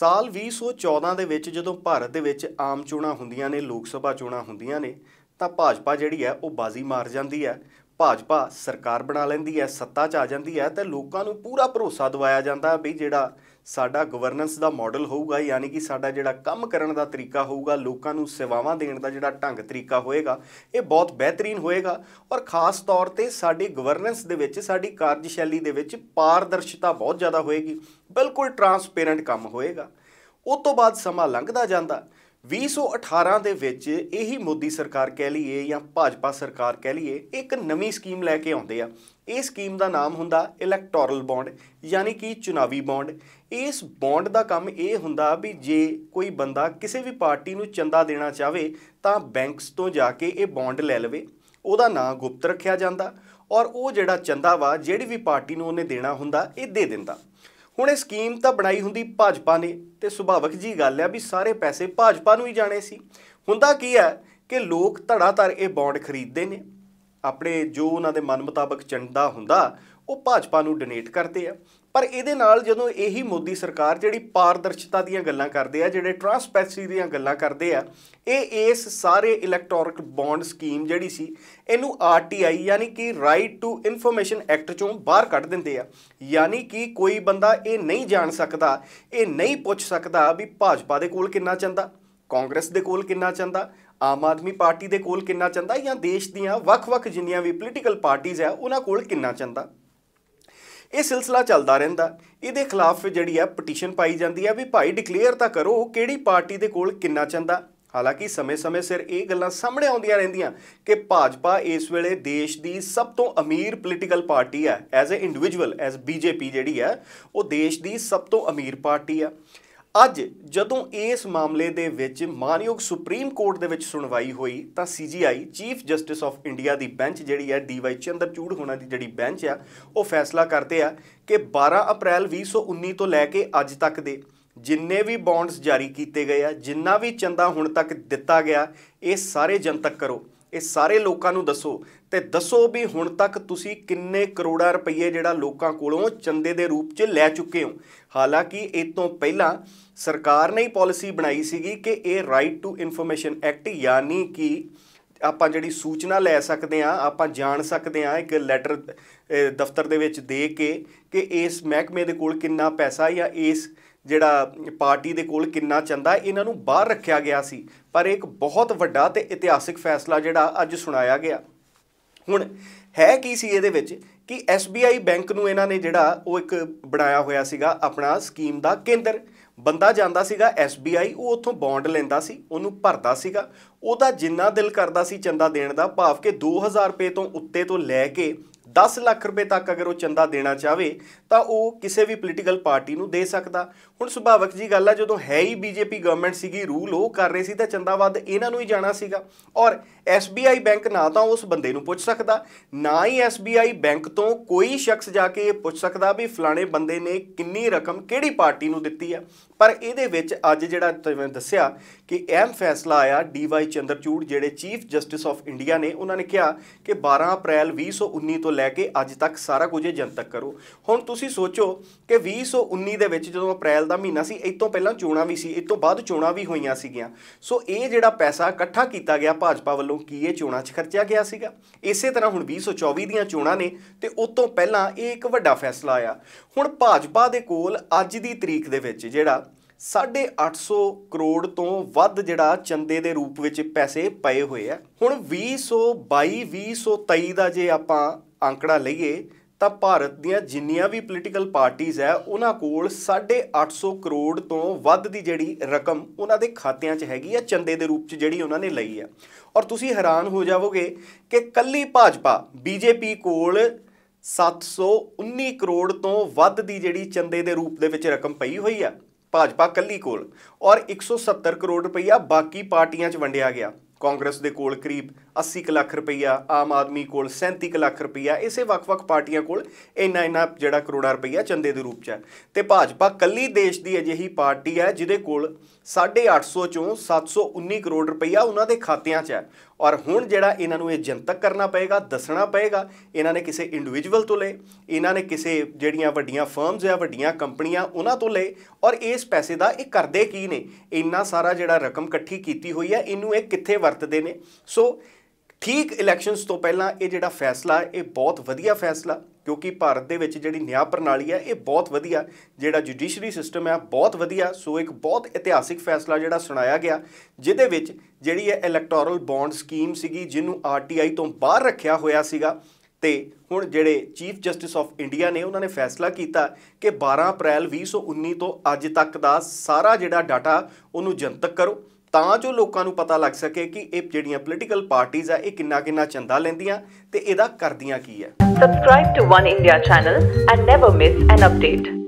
ਸਾਲ 2014 ਦੇ ਵਿੱਚ ਜਦੋਂ ਭਾਰਤ ਦੇ ਵਿੱਚ ਆਮ ਚੋਣਾਂ ਹੁੰਦੀਆਂ ਨੇ ਲੋਕ ਸਭਾ ਚੋਣਾਂ ਹੁੰਦੀਆਂ ਨੇ ਤਾਂ ਭਾਜਪਾ ਜਿਹੜੀ ਹੈ ਉਹ ਬਾਜ਼ੀ ਮਾਰ ਜਾਂਦੀ ਹੈ ਭਾਜਪਾ ਸਰਕਾਰ ਬਣਾ ਲੈਂਦੀ ਹੈ ਸੱਤਾ 'ਚ ਆ ਜਾਂਦੀ ਹੈ ਤੇ ਲੋਕਾਂ ਨੂੰ ਪੂਰਾ ਭਰੋਸਾ ਦਿਵਾਇਆ ਜਾਂਦਾ ਵੀ ਜਿਹੜਾ ਸਾਡਾ ਗਵਰਨੈਂਸ ਦਾ ਮਾਡਲ ਹੋਊਗਾ ਯਾਨੀ ਕਿ ਸਾਡਾ ਜਿਹੜਾ ਕੰਮ ਕਰਨ ਦਾ ਤਰੀਕਾ ਹੋਊਗਾ ਲੋਕਾਂ ਨੂੰ ਸੇਵਾਵਾਂ ਦੇਣ ਦਾ ਜਿਹੜਾ ਢੰਗ ਤਰੀਕਾ ਹੋਏਗਾ ਇਹ ਬਹੁਤ ਬਿਹਤਰੀਨ ਹੋਏਗਾ ਔਰ ਖਾਸ ਤੌਰ ਤੇ ਸਾਡੀ ਗਵਰਨੈਂਸ ਦੇ ਵਿੱਚ ਸਾਡੀ ਕਾਰਜਸ਼ੈਲੀ ਦੇ ਵਿੱਚ ਪਾਰਦਰਸ਼ਤਾ ਬਹੁਤ ਜ਼ਿਆਦਾ ਹੋਏਗੀ ਬਿਲਕੁਲ ਟਰਾਂਸਪੇਰੈਂਟ ਕੰਮ ਹੋਏਗਾ ਉਸ ਤੋਂ ਬਾਅਦ ਸਮਾਂ ਲੰਘਦਾ ਜਾਂਦਾ 2018 ਦੇ ਵਿੱਚ ਇਹੀ ਮੋਦੀ ਸਰਕਾਰ ਕਹਿ ਲਈਏ ਜਾਂ ਭਾਜਪਾ ਸਰਕਾਰ ਕਹਿ ਲਈਏ ਇੱਕ ਨਵੀਂ ਸਕੀਮ ਲੈ ਕੇ ਆਉਂਦੇ ਆ ਇਹ ਸਕੀਮ ਦਾ ਨਾਮ ਹੁੰਦਾ ਇਲੈਕਟੋਰਲ ਬੌਂਡ ਯਾਨੀ ਕਿ ਚੁਣਾਵੀ ਬੌਂਡ ਇਸ ਬੌਂਡ ਦਾ ਕੰਮ ਇਹ ਹੁੰਦਾ ਵੀ ਜੇ ਕੋਈ ਬੰਦਾ ਕਿਸੇ ਵੀ ਪਾਰਟੀ ਨੂੰ ਚੰਦਾ ਦੇਣਾ ਚਾਹਵੇ ਤਾਂ ਬੈਂਕਸ ਤੋਂ ਜਾ ਕੇ ਇਹ ਬੌਂਡ ਲੈ ਲਵੇ ਉਹਦਾ ਨਾਂ ਗੁਪਤ ਰੱਖਿਆ ਜਾਂਦਾ ਔਰ ਉਹ ਜਿਹੜਾ ਚੰਦਾ ਵਾ ਜਿਹੜੀ ਵੀ ਪਾਰਟੀ ਨੂੰ ਉਹਨੇ ਦੇਣਾ ਹੁੰਦਾ ਇਹ ਦੇ ਦਿੰਦਾ ਹੁਣ ਇਹ ਸਕੀਮ ਤਾਂ ਬਣਾਈ ਹੁੰਦੀ ਭਾਜਪਾ ਨੇ ਤੇ ਸੁਭਾਵਕ ਜੀ ਗੱਲ ਹੈ ਵੀ ਸਾਰੇ ਪੈਸੇ ਭਾਜਪਾ ਨੂੰ ਹੀ ਜਾਣੇ ਸੀ ਹੁੰਦਾ ਕੀ ਹੈ ਕਿ ਲੋਕ ਧੜਾਧੜ ਇਹ ਬੌਂਡ ਖਰੀਦਦੇ ਨੇ ਆਪਣੇ ਜੋ ਉਹਨਾਂ ਦੇ ਮਨ ਮੁਤਾਬਕ ਚੰਦਾ ਹੁੰਦਾ ਉਹ ਭਾਜਪਾ ਨੂੰ ਡੋਨੇਟ ਕਰਦੇ ਆ ਪਰ ਇਹਦੇ ਨਾਲ ਜਦੋਂ ਇਹੀ ਮੋਦੀ ਸਰਕਾਰ ਜਿਹੜੀ ਪਾਰਦਰਸ਼ਤਾ ਦੀਆਂ ਗੱਲਾਂ ਕਰਦੇ ਆ ਜਿਹੜੇ ਟ੍ਰਾਂਸਪੈਰੈਂਸੀ ਦੀਆਂ ਗੱਲਾਂ ਕਰਦੇ ਆ ਇਹ ਇਸ ਸਾਰੇ ਇਲੈਕਟ੍ਰੋਨਿਕ ਬੌਂਡ ਸਕੀਮ ਜਿਹੜੀ ਸੀ ਇਹਨੂੰ ਆਰਟੀਆਈ ਯਾਨੀ ਕਿ ਰਾਈਟ ਟੂ ਇਨਫੋਰਮੇਸ਼ਨ ਐਕਟ ਚੋਂ ਬਾਹਰ ਕੱਢ ਦਿੰਦੇ ਆ ਯਾਨੀ ਕਿ ਕੋਈ ਬੰਦਾ ਇਹ ਨਹੀਂ ਜਾਣ ਸਕਦਾ ਇਹ ਨਹੀਂ ਪੁੱਛ ਸਕਦਾ ਵੀ ਭਾਜਪਾ ਦੇ ਕੋਲ ਕਿੰਨਾ ਚੰਦਾ ਕਾਂਗਰਸ ਦੇ ਕੋਲ ਕਿੰਨਾ ਚੰਦਾ ਆਮ ਆਦਮੀ ਪਾਰਟੀ ਦੇ ਕੋਲ ਕਿੰਨਾ ਚੰਦਾ ਜਾਂ ਦੇਸ਼ ਦੀਆਂ ਵੱਖ-ਵੱਖ ਜਿੰਨੀਆਂ ਵੀ ਪੋਲੀਟੀਕਲ ਪਾਰਟੀਆਂ ਆ ਉਹਨਾਂ ਕੋਲ ਕਿੰਨਾ ਚੰਦਾ ਇਹ ਸਿਲਸਿਲਾ ਚੱਲਦਾ ਰਹਿੰਦਾ ਇਹਦੇ ਖਿਲਾਫ ਜਿਹੜੀ ਹੈ ਪਟੀਸ਼ਨ ਪਾਈ ਜਾਂਦੀ ਹੈ ਵੀ ਭਾਈ ਡਿਕਲੇਅਰ ਤਾਂ ਕਰੋ ਉਹ ਕਿਹੜੀ ਪਾਰਟੀ ਦੇ ਕੋਲ ਕਿੰਨਾ ਚੰਦਾ ਹਾਲਾਂਕਿ ਸਮੇਂ-ਸਮੇਂ ਸਿਰ ਇਹ ਗੱਲਾਂ ਸਾਹਮਣੇ ਆਉਂਦੀਆਂ ਰਹਿੰਦੀਆਂ ਕਿ ਭਾਜਪਾ ਇਸ ਵੇਲੇ ਦੇਸ਼ ਦੀ ਸਭ ਤੋਂ ਅਮੀਰ ਪੋਲੀਟੀਕਲ ਪਾਰਟੀ ਹੈ as a individual as BJP ਜਿਹੜੀ ਹੈ ਉਹ ਦੇਸ਼ ਦੀ ਸਭ ਤੋਂ ਅਮੀਰ ਪਾਰਟੀ ਹੈ ਅੱਜ ਜਦੋਂ ਇਸ ਮਾਮਲੇ ਦੇ ਵਿੱਚ ਮਾਨਯੋਗ ਸੁਪਰੀਮ ਕੋਰਟ ਦੇ ਵਿੱਚ ਸੁਣਵਾਈ ਹੋਈ ਤਾਂ CJI chief justice of India ਦੀ ਬੈਂਚ ਜਿਹੜੀ ਹੈ ਡੀਵਾਈ ਚੰਦਰਚੂੜ ਹੋਣਾ ਦੀ ਜਿਹੜੀ ਬੈਂਚ ਆ ਉਹ ਫੈਸਲਾ ਕਰਦੇ ਆ ਕਿ 12 ਅਪ੍ਰੈਲ 2019 ਤੋਂ ਲੈ ਕੇ ਅੱਜ ਤੱਕ ਦੇ ਜਿੰਨੇ ਵੀ ਬੌਂਡਸ ਜਾਰੀ ਕੀਤੇ ਗਏ ਆ ਜਿੰਨਾ ਵੀ ਚੰਦਾ ਹੁਣ ਤੱਕ ਦਿੱਤਾ ਗਿਆ ਇਹ ਸਾਰੇ ਜਨਤਕ ਕਰੋ ਇਹ ਸਾਰੇ ਲੋਕਾਂ ਨੂੰ ਦੱਸੋ ਤੇ ਦੱਸੋ ਵੀ ਹੁਣ ਤੱਕ ਤੁਸੀਂ ਕਿੰਨੇ ਕਰੋੜਾਂ ਰੁਪਏ ਜਿਹੜਾ ਲੋਕਾਂ ਕੋਲੋਂ ਚੰਦੇ ਦੇ ਰੂਪ 'ਚ ਲੈ ਚੁੱਕੇ ਹੋ ਹਾਲਾਂਕਿ ਇਹ ਤੋਂ ਪਹਿਲਾਂ ਸਰਕਾਰ ਨੇ ਹੀ ਪਾਲਿਸੀ ਬਣਾਈ ਸੀਗੀ ਕਿ ਇਹ ਰਾਈਟ ਟੂ ਇਨਫੋਰਮੇਸ਼ਨ ਐਕਟ ਯਾਨੀ ਕਿ ਆਪਾਂ ਜਿਹੜੀ ਸੂਚਨਾ ਲੈ ਸਕਦੇ ਆ ਆਪਾਂ ਜਾਣ ਸਕਦੇ ਆ ਇੱਕ ਲੈਟਰ ਦਫ਼ਤਰ ਦੇ ਵਿੱਚ ਦੇ ਕੇ ਕਿ ਇਸ ਮਹਿਕਮੇ ਦੇ ਕੋਲ ਕਿੰਨਾ ਪੈਸਾ ਜਾਂ ਇਸ ਜਿਹੜਾ ਪਾਰਟੀ ਦੇ ਕੋਲ ਕਿੰਨਾ ਚੰਦਾ ਇਹਨਾਂ ਨੂੰ ਬਾਹਰ ਰੱਖਿਆ ਗਿਆ ਸੀ ਪਰ ਇੱਕ ਬਹੁਤ ਵੱਡਾ ਤੇ ਇਤਿਹਾਸਿਕ ਫੈਸਲਾ ਜਿਹੜਾ ਅੱਜ ਸੁਣਾਇਆ ਗਿਆ ਹੁਣ ਹੈ ਕੀ ਸੀ ਇਹਦੇ ਵਿੱਚ ਕਿ SBI ਬੈਂਕ ਨੂੰ ਇਹਨਾਂ ਨੇ ਜਿਹੜਾ ਉਹ ਇੱਕ ਬਣਾਇਆ ਹੋਇਆ ਸੀਗਾ ਆਪਣਾ ਸਕੀਮ ਦਾ ਕੇਂਦਰ ਬੰਦਾ ਜਾਂਦਾ ਸੀਗਾ SBI ਉਹ ਉੱਥੋਂ ਬੌਂਡ ਲੈਂਦਾ ਸੀ ਉਹਨੂੰ ਭਰਦਾ ਸੀਗਾ ਉਹਦਾ ਜਿੰਨਾ ਦਿਲ ਕਰਦਾ ਸੀ ਚੰਦਾ ਦੇਣ ਦਾ ਭਾਵ ਕਿ 2000 ਰੁਪਏ ਤੋਂ ਉੱਤੇ ਤੋਂ ਲੈ ਕੇ 10 ਲੱਖ ਰੁਪਏ ਤੱਕ ਅਗਰ ਉਹ ਚੰਦਾ ਦੇਣਾ ਚਾਵੇ ਤਾਂ ਉਹ ਕਿਸੇ ਵੀ ਪੋਲੀਟੀਕਲ ਪਾਰਟੀ ਨੂੰ ਦੇ ਸਕਦਾ ਹੁਣ ਸੁਭਾਵਕ ਜੀ ਗੱਲ ਆ ਜਦੋਂ ਹੈ ਹੀ ਬੀਜੇਪੀ ਗਵਰਨਮੈਂਟ ਸੀਗੀ ਰੂਲ ਉਹ ਕਰ ਰਹੀ ਸੀ ਤਾਂ ਵੱਧ ਇਹਨਾਂ ਨੂੰ ਹੀ ਜਾਣਾ ਸੀਗਾ ਔਰ ਐਸਬੀਆਈ ਬੈਂਕ ਨਾ ਤਾਂ ਉਸ ਬੰਦੇ ਨੂੰ ਪੁੱਛ ਸਕਦਾ ਨਾ ਹੀ ਐਸਬੀਆਈ ਬੈਂਕ ਤੋਂ ਕੋਈ ਸ਼ਖਸ ਜਾ ਕੇ ਇਹ ਪੁੱਛ ਸਕਦਾ ਵੀ ਫਲਾਣੇ ਬੰਦੇ ਨੇ ਕਿੰਨੀ ਰਕਮ ਕਿਹੜੀ ਪਾਰਟੀ ਨੂੰ ਦਿੱਤੀ ਆ ਪਰ ਇਹਦੇ ਵਿੱਚ ਅੱਜ ਜਿਹੜਾ ਤੁਹਾਨੂੰ ਦੱਸਿਆ ਕਿ ਐਮ ਫੈਸਲਾ ਆਇਆ ਡੀਵਾਈ ਚੰਦਰਚੂੜ ਜਿਹੜੇ ਚੀਫ ਜਸਟਿਸ ਆਫ ਇੰਡੀਆ ਨੇ ਉਹਨਾਂ ਨੇ ਕਿਹਾ ਕਿ 12 ਅਪ੍ਰੈਲ 2019 ਤੋਂ ਲੈ ਕੇ ਅੱਜ ਤੱਕ ਸਾਰਾ ਕੁਝ ਇਹ ਜਨਤਕ ਕਰੋ ਹੁਣ ਤੁਸੀਂ ਸੋਚੋ ਕਿ 2019 ਦੇ ਵਿੱਚ ਜਦੋਂ ਅਪ੍ਰੈਲ ਦਾ ਮਹੀਨਾ ਸੀ ਇਸ ਤੋਂ ਪਹਿਲਾਂ ਚੋਣਾਂ ਵੀ ਸੀ ਇਸ ਤੋਂ ਬਾਅਦ ਚੋਣਾਂ ਵੀ ਹੋਈਆਂ ਸੀਗੀਆਂ ਸੋ ਇਹ ਜਿਹੜਾ ਪੈਸਾ ਇਕੱਠਾ ਕੀਤਾ ਗਿਆ ਭਾਜਪਾ ਵੱਲੋਂ ਕੀ ਇਹ ਚੋਣਾਂ 'ਚ ਖਰਚਿਆ ਗਿਆ ਸੀਗਾ ਇਸੇ ਤਰ੍ਹਾਂ ਹੁਣ 2024 ਦੀਆਂ ਚੋਣਾਂ ਨੇ ਤੇ ਉਸ ਤੋਂ ਪਹਿਲਾਂ ਇਹ ਇੱਕ ਵੱਡਾ ਫੈਸਲਾ ਆਇਆ ਹੁਣ ਭਾਜਪਾ ਦੇ ਕੋਲ ਅੱਜ ਦੀ ਤਰੀਕ ਦੇ ਵਿੱਚ ਜਿਹੜਾ 850 ਕਰੋੜ ਤੋਂ ਵੱਧ ਜਿਹੜਾ ਚੰਦੇ ਦੇ ਰੂਪ ਵਿੱਚ ਪੈਸੇ ਪਏ ਹੋਏ ਆ ਹੁਣ 2022 2023 ਦਾ ਜੇ ਆਪਾਂ ਅੰਕੜਾ ਲਈਏ ਤਾਂ ਭਾਰਤ ਦੀਆਂ ਜਿੰਨੀਆਂ ਵੀ ਪੋਲੀਟੀਕਲ ਪਾਰਟੀਆਂ ਐ ਉਹਨਾਂ ਕੋਲ 850 ਕਰੋੜ ਤੋਂ ਵੱਧ ਦੀ ਜਿਹੜੀ ਰਕਮ ਉਹਨਾਂ ਦੇ ਖਾਤਿਆਂ 'ਚ ਹੈਗੀ ਆ ਚੰਦੇ ਦੇ ਰੂਪ 'ਚ ਜਿਹੜੀ ਉਹਨਾਂ ਨੇ ਲਈ ਆ ਔਰ ਤੁਸੀਂ ਹੈਰਾਨ ਹੋ ਜਾਵੋਗੇ ਕਿ ਕੱਲੀ ਭਾਜਪਾ ਬੀਜੇਪੀ ਕੋਲ 719 ਕਰੋੜ ਤੋਂ ਵੱਧ ਦੀ ਜਿਹੜੀ ਚੰਦੇ ਦੇ ਰੂਪ ਦੇ ਵਿੱਚ ਰਕਮ ਪਈ ਹੋਈ ਆ ਭਾਜਪਾ ਕੱਲੀ ਕੋਲ ਔਰ 170 ਕਰੋੜ ਰੁਪਈਆ ਬਾਕੀ ਪਾਰਟੀਆਂ 'ਚ ਵੰਡਿਆ ਗਿਆ ਕਾਂਗਰਸ ਦੇ ਕੋਲ ਕਰੀਬ 80 ਲੱਖ ਰੁਪਈਆ ਆਮ ਆਦਮੀ ਕੋਲ 37 ਲੱਖ ਰੁਪਈਆ ਇਸੇ ਵੱਖ-ਵੱਖ ਪਾਰਟੀਆਂ ਕੋਲ ਇੰਨਾ ਇੰਨਾ ਜਿਹੜਾ ਕਰੋੜਾ ਰੁਪਈਆ ਚੰਦੇ ਦੇ ਰੂਪ 'ਚ ਹੈ ਤੇ ਭਾਜਪਾ ਕੱਲੀ ਦੇਸ਼ ਦੀ ਅਜਿਹੀ ਪਾਰਟੀ ਹੈ ਜਿਹਦੇ ਕੋਲ 850 ਚੋਂ 719 ਕਰੋੜ ਰੁਪਈਆ ਉਹਨਾਂ ਦੇ ਖਾਤਿਆਂ 'ਚ ਹੈ ਔਰ ਹੁਣ ਜਿਹੜਾ ਇਹਨਾਂ ਨੂੰ ਇਹ ਜਨਤਕ ਕਰਨਾ ਪਏਗਾ ਦੱਸਣਾ ਪਏਗਾ ਇਹਨਾਂ ਨੇ ਕਿਸੇ ਇੰਡੀਵਿਜੂਅਲ ਤੋਂ ਲਏ ਇਹਨਾਂ ਨੇ ਕਿਸੇ ਜਿਹੜੀਆਂ ਵੱਡੀਆਂ ਫਰਮਸ ਆ ਵੱਡੀਆਂ ਕੰਪਨੀਆਂ ਉਹਨਾਂ ਤੋਂ ਲਏ ਔਰ ਇਸ ਪੈਸੇ ਦਾ ਇਹ ਕਰਦੇ ਕੀ ਨੇ ਇੰਨਾ ਸਾਰਾ ਜਿਹੜਾ ਰਕਮ ਇਕੱਠੀ ਕੀਤੀ ਹੋਈ ਹੈ ਇਹਨੂੰ ਇਹ ਕਿੱਥੇ ਵਰਤਦੇ ਨੇ ਸੋ ਠੀਕ ਇਲੈਕਸ਼ਨਸ ਤੋਂ ਪਹਿਲਾਂ ਇਹ ਜਿਹੜਾ ਫੈਸਲਾ ਇਹ ਬਹੁਤ ਵਧੀਆ ਫੈਸਲਾ ਕਿਉਂਕਿ ਭਾਰਤ ਦੇ ਵਿੱਚ ਜਿਹੜੀ ਨਿਆਂ ਪ੍ਰਣਾਲੀ ਹੈ ਇਹ ਬਹੁਤ ਵਧੀਆ ਜਿਹੜਾ ਜੁਡੀਸ਼ਰੀ ਸਿਸਟਮ ਹੈ ਬਹੁਤ ਵਧੀਆ ਸੋ ਇੱਕ ਬਹੁਤ ਇਤਿਹਾਸਿਕ ਫੈਸਲਾ ਜਿਹੜਾ ਸੁਣਾਇਆ ਗਿਆ ਜਿਹਦੇ ਵਿੱਚ ਜਿਹੜੀ ਹੈ ਇਲੈਕਟੋਰਲ ਬੌਂਡ ਸਕੀਮ ਸੀਗੀ ਜਿਹਨੂੰ ਆਰਟੀਆਈ ਤੋਂ ਬਾਹਰ ਰੱਖਿਆ ਹੋਇਆ ਸੀਗਾ ਤੇ ਹੁਣ ਜਿਹੜੇ ਚੀਫ ਜਸਟਿਸ ਆਫ ਇੰਡੀਆ ਨੇ ਉਹਨਾਂ ਨੇ ਫੈਸਲਾ ਕੀਤਾ ਕਿ 12 ਅਪ੍ਰੈਲ 2019 ਤੋਂ ਅੱਜ ਤੱਕ ਦਾ ਸਾਰਾ ਜਿਹੜਾ ਡਾਟਾ ਉਹਨੂੰ ਜਨਤਕ ਕਰੋ ਤਾਂ ਜੋ ਲੋਕਾਂ ਨੂੰ ਪਤਾ ਲੱਗ ਸਕੇ ਕਿ ਇਹ ਜਿਹੜੀਆਂ ਪੋਲੀਟੀਕਲ ਪਾਰਟੀਆਂ ਆ ਇਹ ਕਿੰਨਾ ਕਿੰਨਾ ਚੰਦਾ ਲੈਂਦੀਆਂ ਤੇ ਇਹਦਾ ਕਰਦੀਆਂ ਕੀ ਹੈ subscribe to Oneindia channel and never miss an update